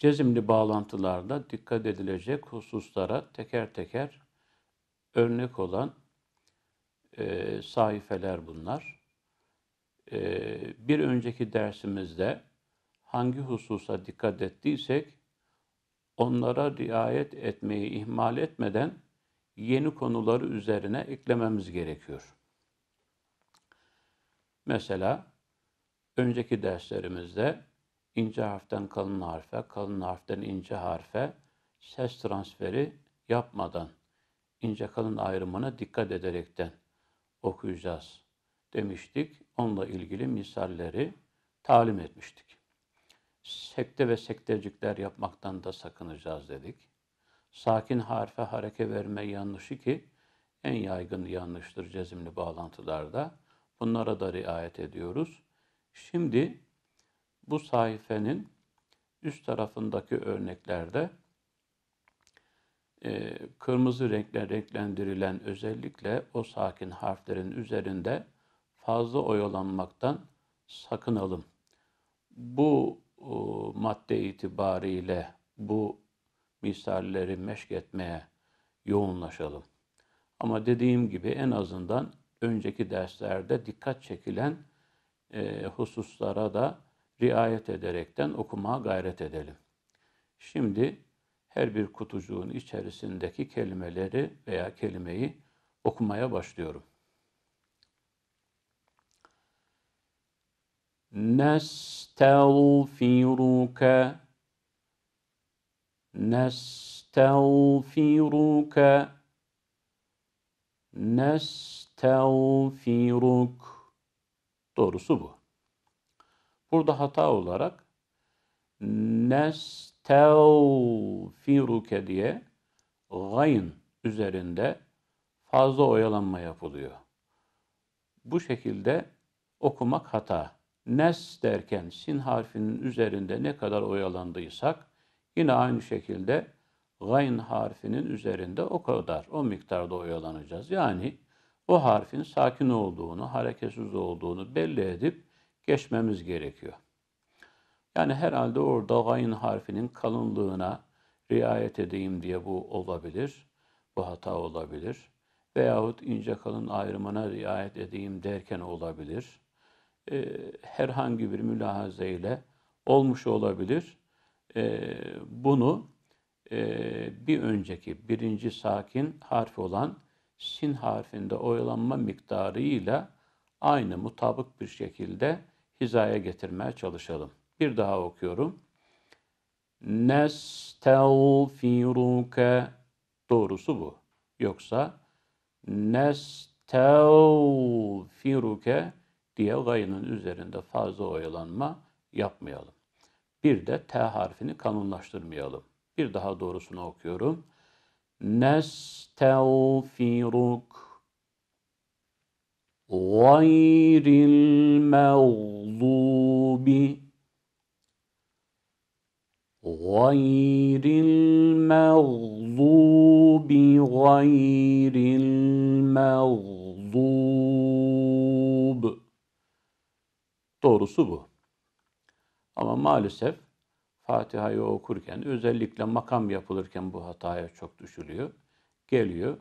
Cezimli bağlantılarda dikkat edilecek hususlara teker teker örnek olan e, sayfeler bunlar. E, bir önceki dersimizde hangi hususa dikkat ettiysek onlara riayet etmeyi ihmal etmeden yeni konuları üzerine eklememiz gerekiyor. Mesela önceki derslerimizde ince harften kalın harfe, kalın harften ince harfe ses transferi yapmadan, ince kalın ayrımına dikkat ederekten okuyacağız demiştik. Onunla ilgili misalleri talim etmiştik. Sekte ve sektecikler yapmaktan da sakınacağız dedik. Sakin harfe hareke verme yanlışı ki en yaygın yanlıştır cezimli bağlantılarda. Bunlara da riayet ediyoruz. Şimdi bu sayfenin üst tarafındaki örneklerde e, kırmızı renkle renklendirilen özellikle o sakin harflerin üzerinde fazla oyalanmaktan sakınalım. Bu e, madde itibariyle bu misalleri meşk yoğunlaşalım. Ama dediğim gibi en azından önceki derslerde dikkat çekilen e, hususlara da riayet ederekten okumaya gayret edelim. Şimdi her bir kutucuğun içerisindeki kelimeleri veya kelimeyi okumaya başlıyorum. Nestağfiruke Nestağfiruke Nestağfiruk Doğrusu bu. Burada hata olarak nestevfiruke diye gayn üzerinde fazla oyalanma yapılıyor. Bu şekilde okumak hata. Nes derken sin harfinin üzerinde ne kadar oyalandıysak yine aynı şekilde gayn harfinin üzerinde o kadar, o miktarda oyalanacağız. Yani o harfin sakin olduğunu, hareketsiz olduğunu belli edip geçmemiz gerekiyor. Yani herhalde orada gayın harfinin kalınlığına riayet edeyim diye bu olabilir. Bu hata olabilir. Veyahut ince kalın ayrımına riayet edeyim derken olabilir. Ee, herhangi bir mülahaza ile olmuş olabilir. Ee, bunu e, bir önceki birinci sakin harfi olan sin harfinde oyalanma miktarıyla ile aynı mutabık bir şekilde hizaya getirmeye çalışalım. Bir daha okuyorum. Nestelfiruke doğrusu bu. Yoksa nestelfiruke diye gayının üzerinde fazla oyalanma yapmayalım. Bir de T harfini kanunlaştırmayalım. Bir daha doğrusunu okuyorum. Nestelfiruk غير المغضوب غير المغضوب غير المغضوب Doğrusu bu. Ama maalesef Fatiha'yı okurken özellikle makam yapılırken bu hataya çok düşülüyor. Geliyor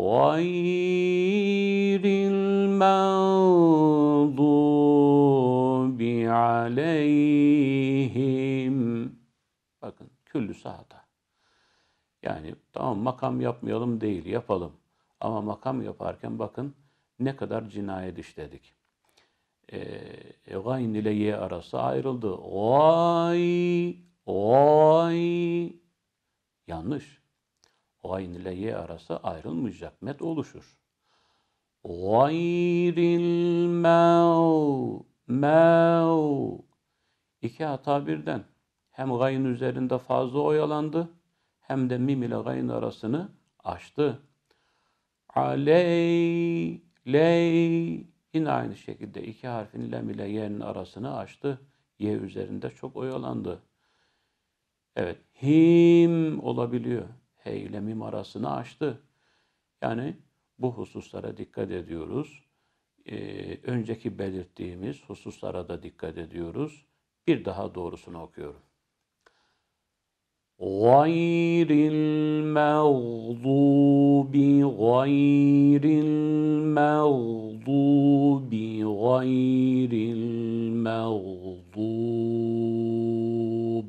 غير المغضوب aleyhim. Bakın küllü sahada. Yani tamam makam yapmayalım değil yapalım. Ama makam yaparken bakın ne kadar cinayet işledik. E, gayn ile ye arası ayrıldı. Gay, gay. Yanlış. Gayn ile ye arası ayrılmayacak. Met oluşur. Gayril mev mev İki hata birden. Hem gayn üzerinde fazla oyalandı hem de mim ile gayn arasını açtı. Aley ley yine aynı şekilde iki harfin lem ile ye'nin arasını açtı. Ye üzerinde çok oyalandı. Evet, him olabiliyor. H ile arasını aştı. Yani bu hususlara dikkat ediyoruz. Ee, önceki belirttiğimiz hususlara da dikkat ediyoruz. Bir daha doğrusunu okuyorum. غير المغضوب غير المغضوب غير المغضوب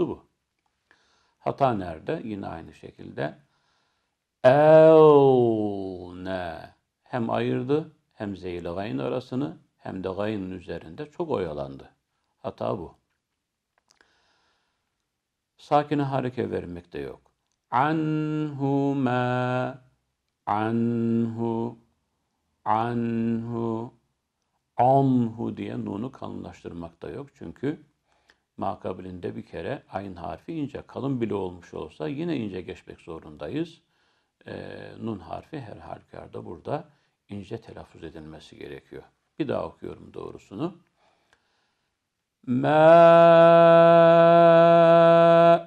doğrusu bu. Hata nerede? Yine aynı şekilde. elne Hem ayırdı hem zeyl gayn arasını hem de gayının üzerinde çok oyalandı. Hata bu. Sakine hareke vermek de yok. Anhuma anhu anhu anhu diye nunu kalınlaştırmak da yok. Çünkü makabilinde bir kere ayın harfi ince. Kalın bile olmuş olsa yine ince geçmek zorundayız. E, nun harfi her halükarda burada ince telaffuz edilmesi gerekiyor. Bir daha okuyorum doğrusunu. Ma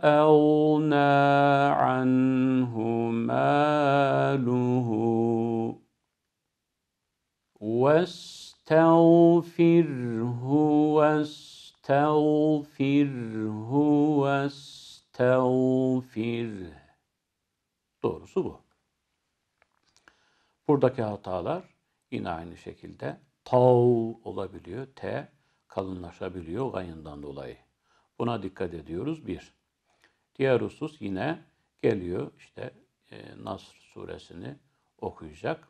eğna anhu maluhu vestağfirhu vestağfirhu Estağfirhu ve estağfir. Doğrusu bu. Buradaki hatalar yine aynı şekilde tav olabiliyor. T kalınlaşabiliyor gayından dolayı. Buna dikkat ediyoruz. Bir. Diğer husus yine geliyor işte e, Nasr suresini okuyacak.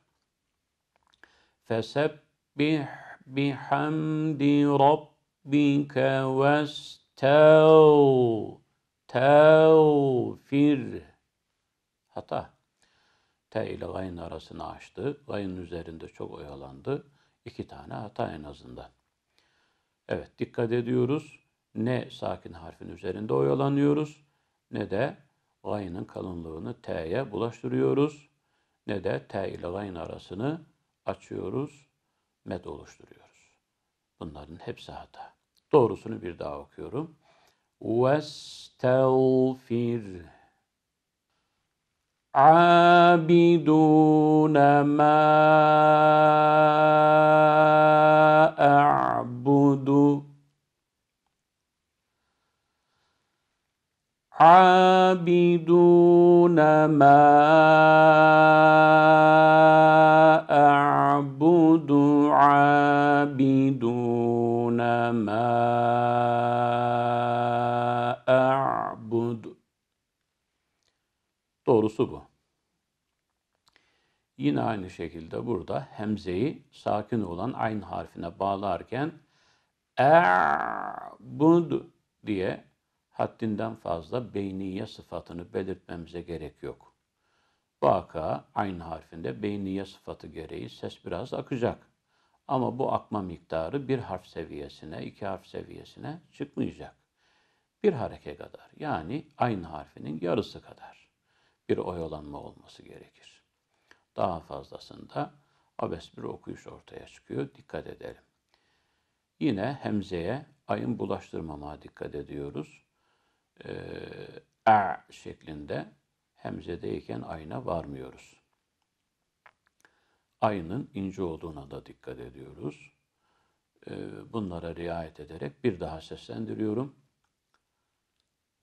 Fesebbih bihamdi rabb rabbike vestev tevfir hata T ile gayın arasını açtı. Gayın üzerinde çok oyalandı. İki tane hata en azından. Evet dikkat ediyoruz. Ne sakin harfin üzerinde oyalanıyoruz ne de gayının kalınlığını T'ye bulaştırıyoruz ne de T ile gayn arasını açıyoruz, med oluşturuyoruz. Bunların hepsi hata. Doğrusunu bir daha okuyorum. Vestelfir عابدون ما أعبد عابدون ما أعبد عابد يعبدون ما أعبد Doğrusu bu. Yine aynı şekilde burada hemzeyi sakin olan ayn harfine bağlarken e'bud diye haddinden fazla beyniye sıfatını belirtmemize gerek yok. Bu Vaka aynı harfinde beyniye sıfatı gereği ses biraz akacak. Ama bu akma miktarı bir harf seviyesine, iki harf seviyesine çıkmayacak. Bir hareke kadar yani aynı harfinin yarısı kadar bir oyalanma olması gerekir. Daha fazlasında abes bir okuyuş ortaya çıkıyor. Dikkat edelim. Yine hemzeye ayın bulaştırmama dikkat ediyoruz. Ee, a şeklinde hemzedeyken ayna varmıyoruz ayının ince olduğuna da dikkat ediyoruz. Ee, bunlara riayet ederek bir daha seslendiriyorum.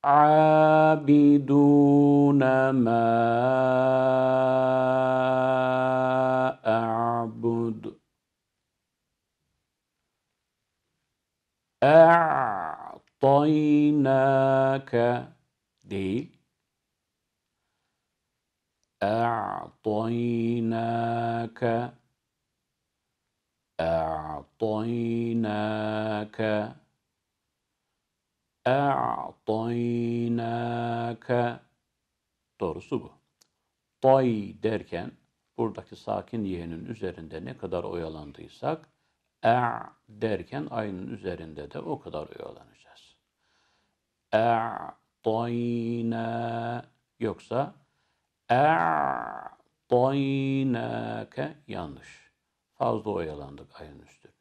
عابدون ما أعبد أعطيناك değil أعطيناك أعطيناك أعطيناك Doğrusu bu. Tay derken buradaki sakin yeğenin üzerinde ne kadar oyalandıysak e' derken aynın üzerinde de o kadar oyalanacağız. E' yoksa E'doynâke yanlış. Fazla oyalandık ayın üstünde.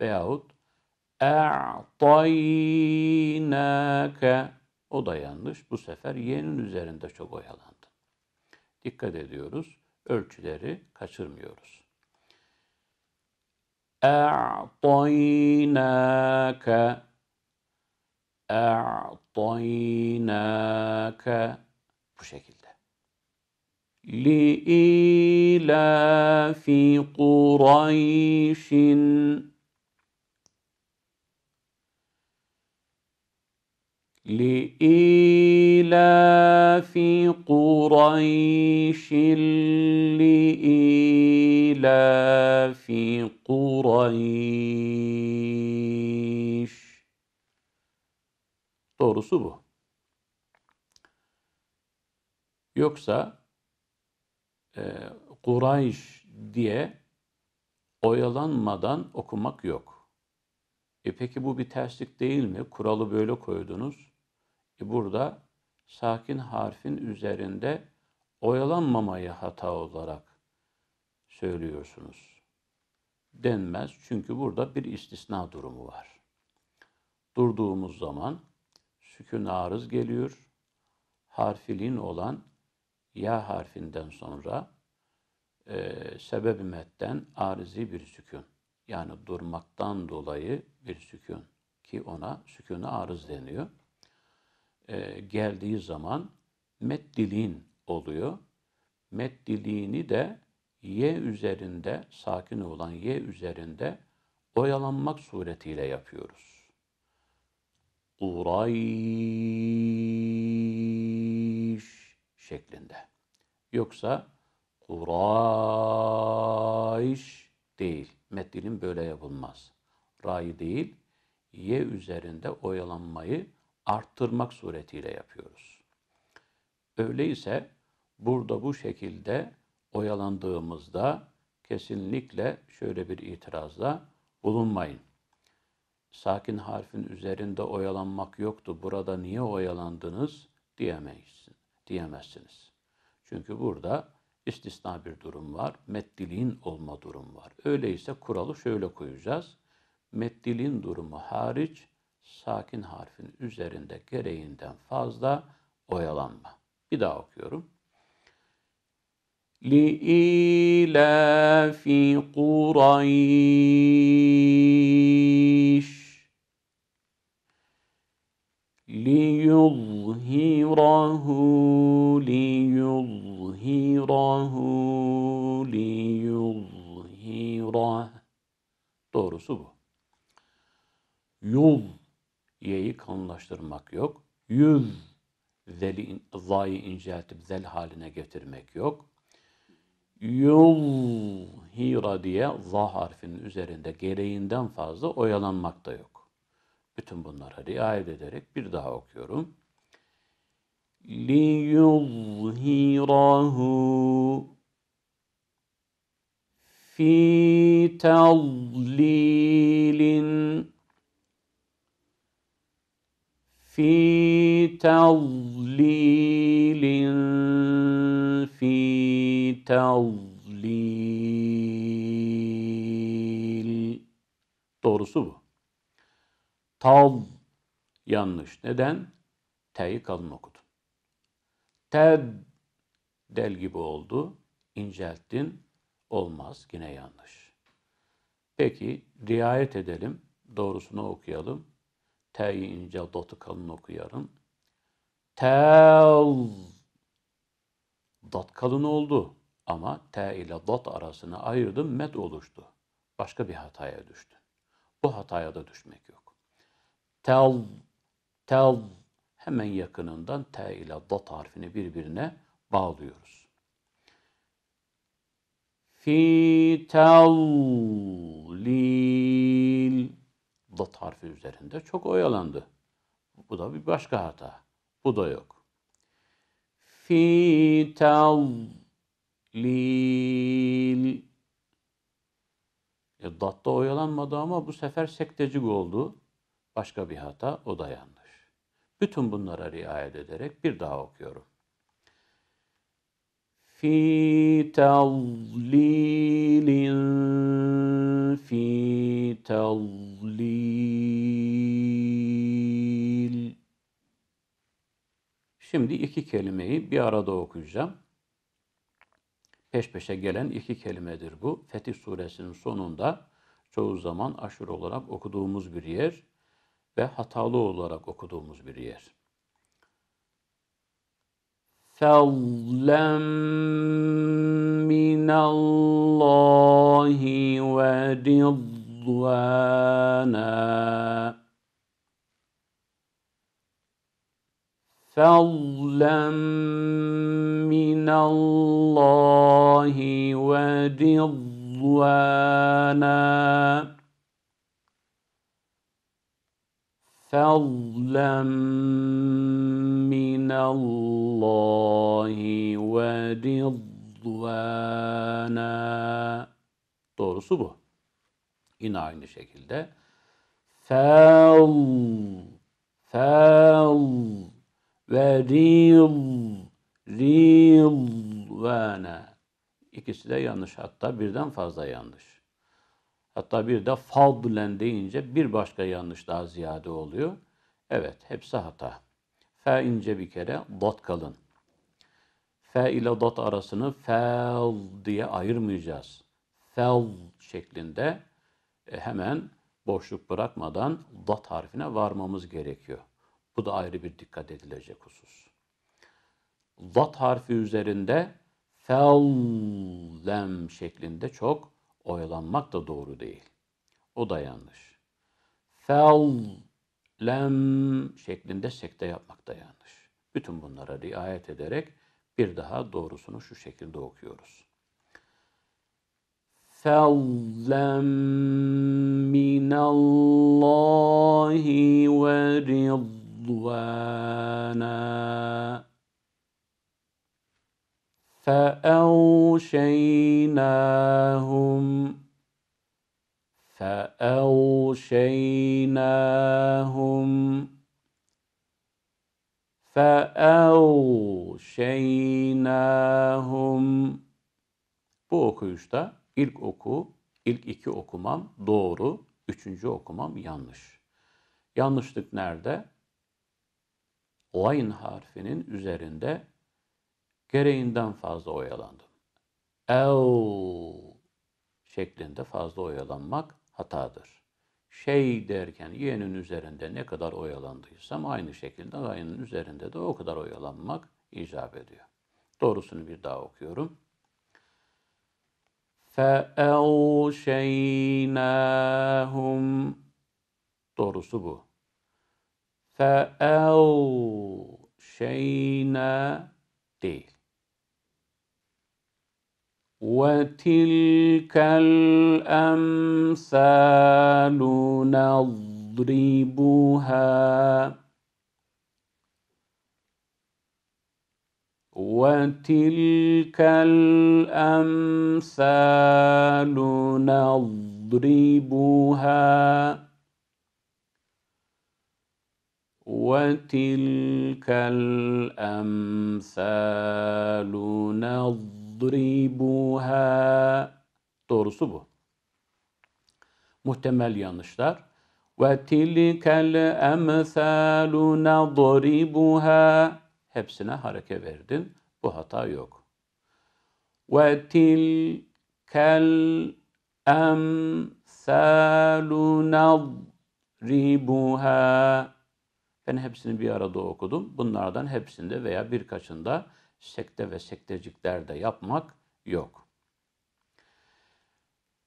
Veyahut E'doynâke o da yanlış. Bu sefer y'nin üzerinde çok oyalandım. Dikkat ediyoruz. Ölçüleri kaçırmıyoruz. E'doynâke E'doynâke bu şekilde. لإيلاف قريش لإيلاف قريش لإيلاف قريش Doğrusu bu. Yoksa e, diye oyalanmadan okumak yok. E peki bu bir terslik değil mi? Kuralı böyle koydunuz. E burada sakin harfin üzerinde oyalanmamayı hata olarak söylüyorsunuz. Denmez çünkü burada bir istisna durumu var. Durduğumuz zaman sükun arız geliyor. Harfilin olan ya harfinden sonra e, sebeb metten arizi bir sükun. Yani durmaktan dolayı bir sükun ki ona sükûn arız deniyor. E, geldiği zaman meddiliğin oluyor. Meddiliğini de ye üzerinde, sakin olan ye üzerinde oyalanmak suretiyle yapıyoruz. Uray şeklinde. Yoksa Kurayş değil. Metnin böyle yapılmaz. Ra'yı değil, ye üzerinde oyalanmayı arttırmak suretiyle yapıyoruz. Öyleyse burada bu şekilde oyalandığımızda kesinlikle şöyle bir itirazda bulunmayın. Sakin harfin üzerinde oyalanmak yoktu. Burada niye oyalandınız diyemeyiz diyemezsiniz. Çünkü burada istisna bir durum var. Meddiliğin olma durum var. Öyleyse kuralı şöyle koyacağız. Meddilin durumu hariç sakin harfin üzerinde gereğinden fazla oyalanma. Bir daha okuyorum. لِإِلَافِ قُرَيْشٍ لِيُظْ ليظهره ليظهره ليظهره Doğrusu bu. Yul ye'yi kalınlaştırmak yok. Yüz zeli, zayı inceltip zel haline getirmek yok. Yul hira diye za harfinin üzerinde gereğinden fazla oyalanmak da yok. Bütün bunlara riayet ederek bir daha okuyorum. ليظهره في تضليل في تضليل في تضليل Doğrusu bu. Tav yanlış. Neden? T'yi kalın okudu del gibi oldu. İncelttin. Olmaz. Yine yanlış. Peki riayet edelim. Doğrusunu okuyalım. T'yi ince, dotu kalın okuyalım. Tel dot kalın oldu ama t ile dot arasını ayırdım met oluştu. Başka bir hataya düştü. Bu hataya da düşmek yok. Tel tel hemen yakınından T ile Dat harfini birbirine bağlıyoruz. Fi tevlil Dat harfi üzerinde çok oyalandı. Bu da bir başka hata. Bu da yok. Fi tevlil e, Dat'ta oyalanmadı ama bu sefer sektecik oldu. Başka bir hata, o da yanlış. Bütün bunlara riayet ederek bir daha okuyorum. Fi tazlilin fi tazlil Şimdi iki kelimeyi bir arada okuyacağım. Peş peşe gelen iki kelimedir bu. Fetih suresinin sonunda çoğu zaman aşırı olarak okuduğumuz bir yer ve hatalı olarak okuduğumuz bir yer. فَضْلًا مِنَ اللّٰهِ وَرِضْوَانًا فَضْلًا مِنَ اللّٰهِ وَرِضْوَانًا فضلا من الله ورضوانا Doğrusu bu. Yine aynı şekilde. Fel, fel ve ril, ril ve İkisi de yanlış. Hatta birden fazla yanlış. Hatta bir de fadlen deyince bir başka yanlış daha ziyade oluyor. Evet, hepsi hata. Fe ince bir kere, dat kalın. Fe ile dat arasını fel diye ayırmayacağız. Fel şeklinde e, hemen boşluk bırakmadan dat harfine varmamız gerekiyor. Bu da ayrı bir dikkat edilecek husus. Dat harfi üzerinde fel lem şeklinde çok oyalanmak da doğru değil. O da yanlış. Fel lem şeklinde sekte yapmak da yanlış. Bütün bunlara riayet ederek bir daha doğrusunu şu şekilde okuyoruz. Fellem minallahi ve ridvana فأغشيناهم فأغشيناهم فَاَوْشَيْنَاهُمْ Bu okuyuşta ilk oku, ilk iki okumam doğru, üçüncü okumam yanlış. Yanlışlık nerede? Layn harfinin üzerinde gereğinden fazla oyalandım. Ev şeklinde fazla oyalanmak hatadır. Şey derken yeğenin üzerinde ne kadar oyalandıysam aynı şekilde ayının üzerinde de o kadar oyalanmak icap ediyor. Doğrusunu bir daha okuyorum. فَاَوْشَيْنَاهُمْ Doğrusu bu. فَاَوْشَيْنَا değil. وتلك الامثال نضربها وتلك الامثال نضربها وتلك الامثال نضربها فَاضْرِبُوهَا Doğrusu bu. Muhtemel yanlışlar. وَتِلْكَ الْاَمْثَالُ نَضْرِبُهَا Hepsine hareke verdin. Bu hata yok. وَتِلْكَ الْاَمْثَالُ نَضْرِبُهَا Ben hepsini bir arada okudum. Bunlardan hepsinde veya birkaçında sekte ve sektecikler de yapmak yok.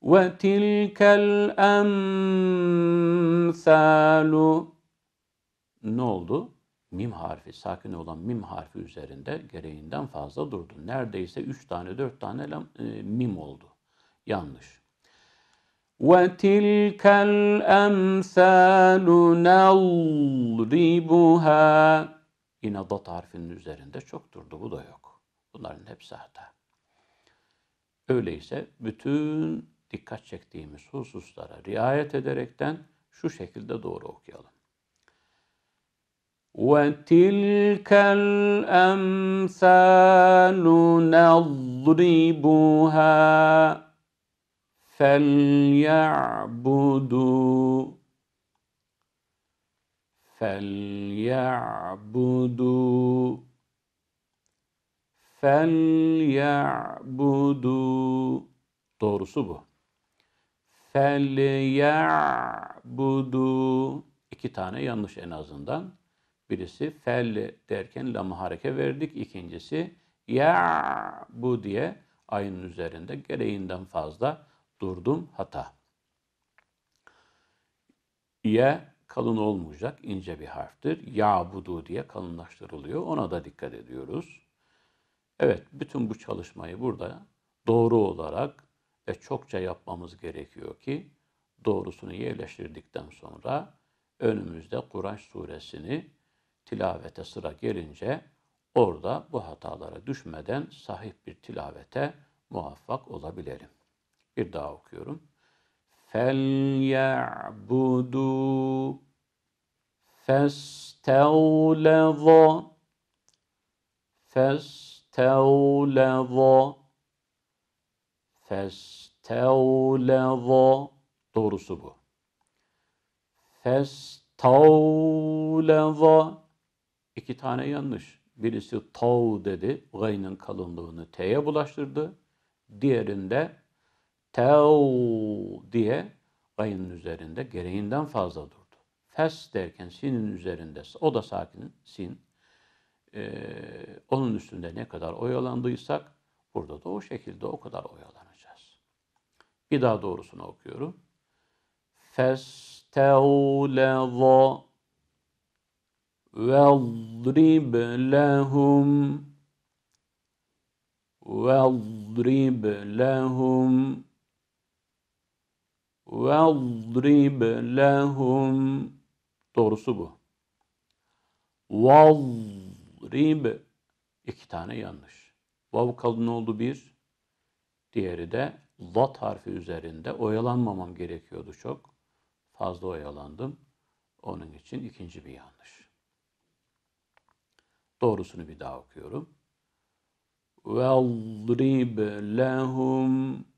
وَتِلْكَ الْاَمْثَالُ Ne oldu? Mim harfi, sakin olan mim harfi üzerinde gereğinden fazla durdu. Neredeyse üç tane, dört tane lam, e, mim oldu. Yanlış. وَتِلْكَ الْاَمْثَالُ نَضْرِبُهَا inadat tarifinin üzerinde çok durdu. Bu da yok. Bunların hepsi hata. Öyleyse bütün dikkat çektiğimiz hususlara riayet ederekten şu şekilde doğru okuyalım. وَتِلْكَ الْاَمْثَالُ نَضْرِبُهَا فَلْيَعْبُدُوا فليعبدوا فليعبدوا Doğrusu bu. Felya'budu. iki tane yanlış en azından. Birisi fel derken lamı hareke verdik. İkincisi ya bu diye ayının üzerinde gereğinden fazla durdum hata. Ye kalın olmayacak ince bir harftir. Ya budu diye kalınlaştırılıyor. Ona da dikkat ediyoruz. Evet, bütün bu çalışmayı burada doğru olarak ve çokça yapmamız gerekiyor ki doğrusunu yerleştirdikten sonra önümüzde Kur'an suresini tilavete sıra gelince orada bu hatalara düşmeden sahip bir tilavete muvaffak olabilelim. Bir daha okuyorum. فليعبدوا فاستولظ فاستولظ فاستولظ doğrusu bu. Festavleva iki tane yanlış. Birisi tav dedi, gaynın kalınlığını t'ye bulaştırdı. Diğerinde tev diye gayının üzerinde gereğinden fazla durdu. Fes derken sinin üzerinde, o da sakin, sin. Ee, onun üstünde ne kadar oyalandıysak burada da o şekilde o kadar oyalanacağız. Bir daha doğrusunu okuyorum. Fes Festevleva وَاضْرِبْ لَهُمْ وَاضْرِبْ لَهُمْ وَاضْرِبْ لَهُمْ Doğrusu bu. وَاضْرِبْ iki tane yanlış. Vav kalın oldu bir. Diğeri de lat harfi üzerinde. Oyalanmamam gerekiyordu çok. Fazla oyalandım. Onun için ikinci bir yanlış. Doğrusunu bir daha okuyorum. وَاضْرِبْ لَهُمْ